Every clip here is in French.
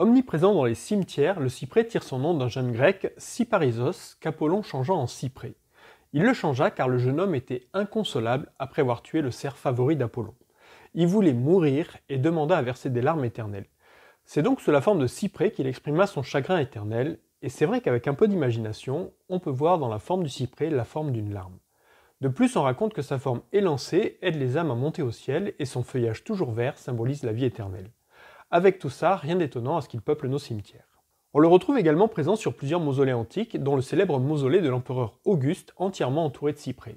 Omniprésent dans les cimetières, le cyprès tire son nom d'un jeune grec, Cyparisos, qu'Apollon changea en cyprès. Il le changea car le jeune homme était inconsolable après avoir tué le cerf favori d'Apollon. Il voulait mourir et demanda à verser des larmes éternelles. C'est donc sous la forme de cyprès qu'il exprima son chagrin éternel, et c'est vrai qu'avec un peu d'imagination, on peut voir dans la forme du cyprès la forme d'une larme. De plus, on raconte que sa forme élancée aide les âmes à monter au ciel et son feuillage toujours vert symbolise la vie éternelle. Avec tout ça, rien d'étonnant à ce qu'il peuple nos cimetières. On le retrouve également présent sur plusieurs mausolées antiques, dont le célèbre mausolée de l'empereur Auguste, entièrement entouré de cyprès.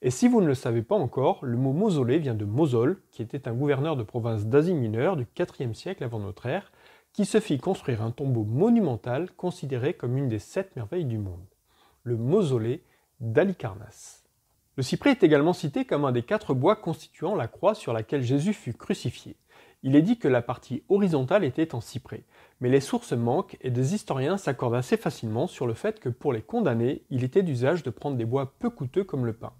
Et si vous ne le savez pas encore, le mot mausolée vient de mausole, qui était un gouverneur de province d'Asie mineure du IVe siècle avant notre ère, qui se fit construire un tombeau monumental considéré comme une des sept merveilles du monde, le mausolée d'Alicarnas. Le cyprès est également cité comme un des quatre bois constituant la croix sur laquelle Jésus fut crucifié. Il est dit que la partie horizontale était en cyprès, mais les sources manquent et des historiens s'accordent assez facilement sur le fait que pour les condamnés, il était d'usage de prendre des bois peu coûteux comme le pin.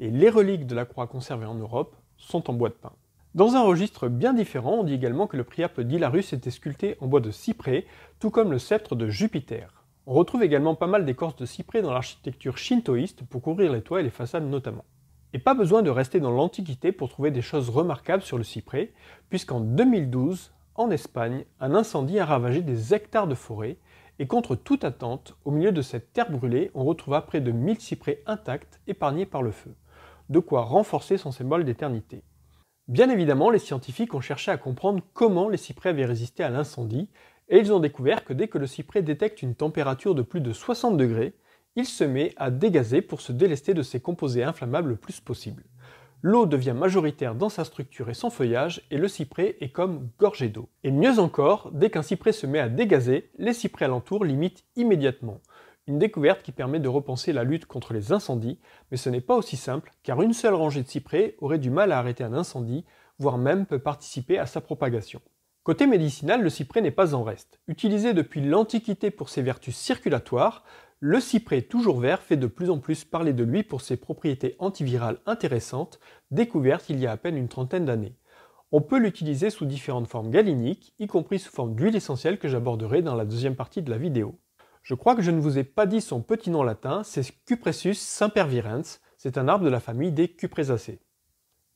Et les reliques de la croix conservées en Europe sont en bois de pin. Dans un registre bien différent, on dit également que le priape d'Hilarus était sculpté en bois de cyprès, tout comme le sceptre de Jupiter. On retrouve également pas mal d'écorces de cyprès dans l'architecture shintoïste pour couvrir les toits et les façades notamment. Et pas besoin de rester dans l'Antiquité pour trouver des choses remarquables sur le cyprès, puisqu'en 2012, en Espagne, un incendie a ravagé des hectares de forêt, et contre toute attente, au milieu de cette terre brûlée, on retrouva près de 1000 cyprès intacts, épargnés par le feu. De quoi renforcer son symbole d'éternité. Bien évidemment, les scientifiques ont cherché à comprendre comment les cyprès avaient résisté à l'incendie, et ils ont découvert que dès que le cyprès détecte une température de plus de 60 degrés, il se met à dégazer pour se délester de ses composés inflammables le plus possible. L'eau devient majoritaire dans sa structure et son feuillage, et le cyprès est comme gorgé d'eau. Et mieux encore, dès qu'un cyprès se met à dégazer, les cyprès alentours l'imitent immédiatement. Une découverte qui permet de repenser la lutte contre les incendies, mais ce n'est pas aussi simple, car une seule rangée de cyprès aurait du mal à arrêter un incendie, voire même peut participer à sa propagation. Côté médicinal, le cyprès n'est pas en reste. Utilisé depuis l'Antiquité pour ses vertus circulatoires, le cyprès toujours vert fait de plus en plus parler de lui pour ses propriétés antivirales intéressantes, découvertes il y a à peine une trentaine d'années. On peut l'utiliser sous différentes formes galéniques, y compris sous forme d'huile essentielle que j'aborderai dans la deuxième partie de la vidéo. Je crois que je ne vous ai pas dit son petit nom latin, c'est Cupressus sempervirens, c'est un arbre de la famille des cuprésacées.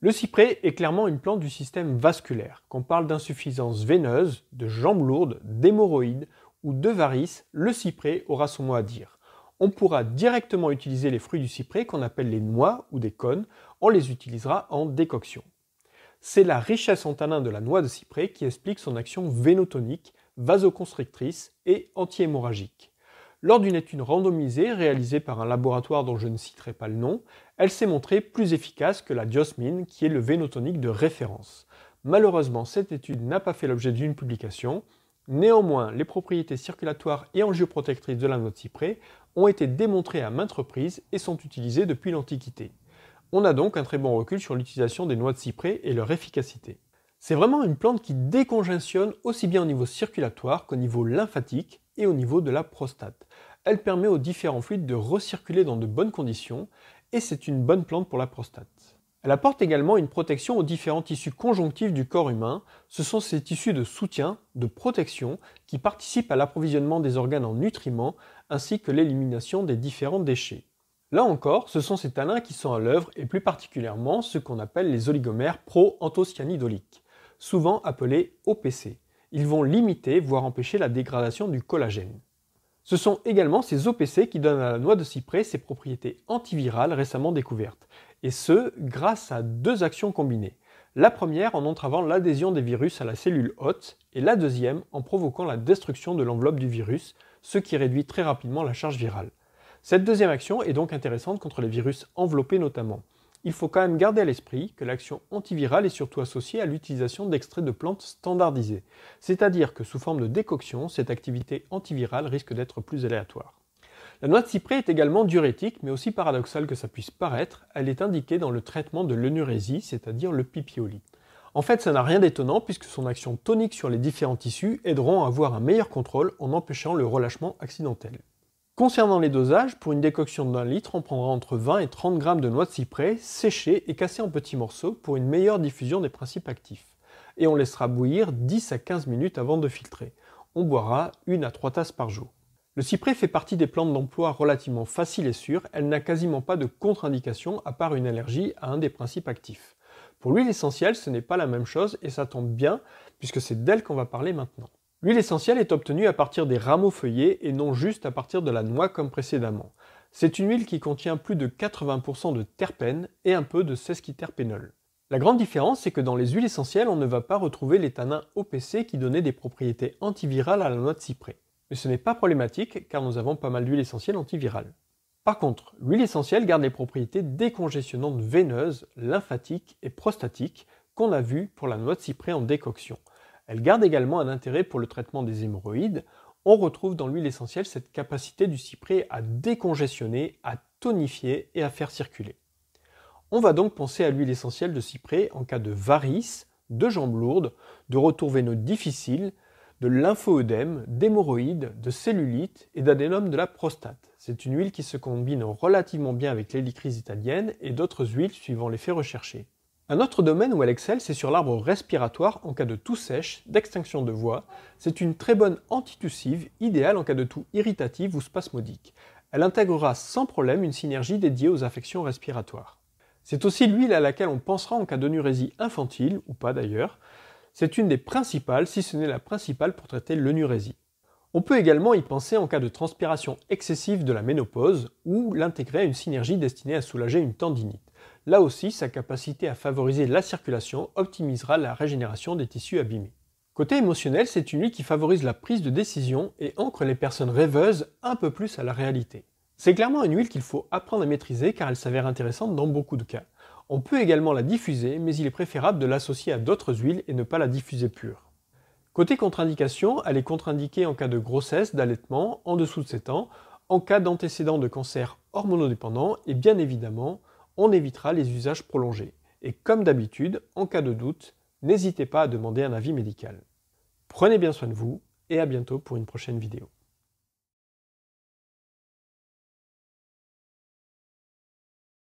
Le cyprès est clairement une plante du système vasculaire. Qu'on parle d'insuffisance veineuse, de jambes lourdes, d'hémorroïdes ou de varices, le cyprès aura son mot à dire. On pourra directement utiliser les fruits du cyprès qu'on appelle les noix ou des cônes, on les utilisera en décoction. C'est la richesse en tanin de la noix de cyprès qui explique son action vénotonique, vasoconstrictrice et antihémorragique. Lors d'une étude randomisée réalisée par un laboratoire dont je ne citerai pas le nom, elle s'est montrée plus efficace que la diosmine, qui est le vénotonique de référence. Malheureusement, cette étude n'a pas fait l'objet d'une publication. Néanmoins, les propriétés circulatoires et angioprotectrices de la noix de cyprès ont été démontrées à maintes reprises et sont utilisées depuis l'Antiquité. On a donc un très bon recul sur l'utilisation des noix de cyprès et leur efficacité. C'est vraiment une plante qui décongestionne aussi bien au niveau circulatoire qu'au niveau lymphatique et au niveau de la prostate. Elle permet aux différents fluides de recirculer dans de bonnes conditions et c'est une bonne plante pour la prostate. Elle apporte également une protection aux différents tissus conjonctifs du corps humain. Ce sont ces tissus de soutien, de protection, qui participent à l'approvisionnement des organes en nutriments ainsi que l'élimination des différents déchets. Là encore, ce sont ces talins qui sont à l'œuvre et plus particulièrement ce qu'on appelle les oligomères pro-anthocyanidoliques, souvent appelés OPC. Ils vont limiter, voire empêcher la dégradation du collagène. Ce sont également ces OPC qui donnent à la noix de cyprès ses propriétés antivirales récemment découvertes, et ce, grâce à deux actions combinées. La première en entravant l'adhésion des virus à la cellule hôte, et la deuxième en provoquant la destruction de l'enveloppe du virus, ce qui réduit très rapidement la charge virale. Cette deuxième action est donc intéressante contre les virus enveloppés notamment il faut quand même garder à l'esprit que l'action antivirale est surtout associée à l'utilisation d'extraits de plantes standardisés, c'est-à-dire que sous forme de décoction, cette activité antivirale risque d'être plus aléatoire. La noix de cyprès est également diurétique, mais aussi paradoxale que ça puisse paraître, elle est indiquée dans le traitement de l'enurésie, c'est-à-dire le pipioli. En fait, ça n'a rien d'étonnant puisque son action tonique sur les différents tissus aideront à avoir un meilleur contrôle en empêchant le relâchement accidentel. Concernant les dosages, pour une décoction d'un litre, on prendra entre 20 et 30 g de noix de cyprès, séchées et cassées en petits morceaux pour une meilleure diffusion des principes actifs. Et on laissera bouillir 10 à 15 minutes avant de filtrer. On boira une à trois tasses par jour. Le cyprès fait partie des plantes d'emploi relativement faciles et sûres, elle n'a quasiment pas de contre indications à part une allergie à un des principes actifs. Pour l'huile essentielle, ce n'est pas la même chose et ça tombe bien puisque c'est d'elle qu'on va parler maintenant. L'huile essentielle est obtenue à partir des rameaux feuillés et non juste à partir de la noix comme précédemment. C'est une huile qui contient plus de 80% de terpènes et un peu de sesquiterpénol. La grande différence, c'est que dans les huiles essentielles, on ne va pas retrouver les tanins OPC qui donnaient des propriétés antivirales à la noix de cyprès. Mais ce n'est pas problématique car nous avons pas mal d'huiles essentielles antivirales. Par contre, l'huile essentielle garde les propriétés décongestionnantes veineuses, lymphatiques et prostatiques qu'on a vues pour la noix de cyprès en décoction. Elle garde également un intérêt pour le traitement des hémorroïdes. On retrouve dans l'huile essentielle cette capacité du cyprès à décongestionner, à tonifier et à faire circuler. On va donc penser à l'huile essentielle de cyprès en cas de varices, de jambes lourdes, de retour veineux difficile, de lymphoedème, d'hémorroïdes, de cellulite et d'adénome de la prostate. C'est une huile qui se combine relativement bien avec l'hélicrise italienne et d'autres huiles suivant l'effet recherché. Un autre domaine où elle excelle, c'est sur l'arbre respiratoire en cas de toux sèche, d'extinction de voix. C'est une très bonne antitussive, idéale en cas de toux irritative ou spasmodique. Elle intégrera sans problème une synergie dédiée aux affections respiratoires. C'est aussi l'huile à laquelle on pensera en cas d'onurésie infantile, ou pas d'ailleurs. C'est une des principales, si ce n'est la principale, pour traiter l'onurésie. On peut également y penser en cas de transpiration excessive de la ménopause, ou l'intégrer à une synergie destinée à soulager une tendinite. Là aussi, sa capacité à favoriser la circulation optimisera la régénération des tissus abîmés. Côté émotionnel, c'est une huile qui favorise la prise de décision et ancre les personnes rêveuses un peu plus à la réalité. C'est clairement une huile qu'il faut apprendre à maîtriser car elle s'avère intéressante dans beaucoup de cas. On peut également la diffuser, mais il est préférable de l'associer à d'autres huiles et ne pas la diffuser pure. Côté contre-indication, elle est contre-indiquée en cas de grossesse, d'allaitement, en dessous de 7 ans, en cas d'antécédent de cancer hormonodépendant et bien évidemment on évitera les usages prolongés. Et comme d'habitude, en cas de doute, n'hésitez pas à demander un avis médical. Prenez bien soin de vous et à bientôt pour une prochaine vidéo.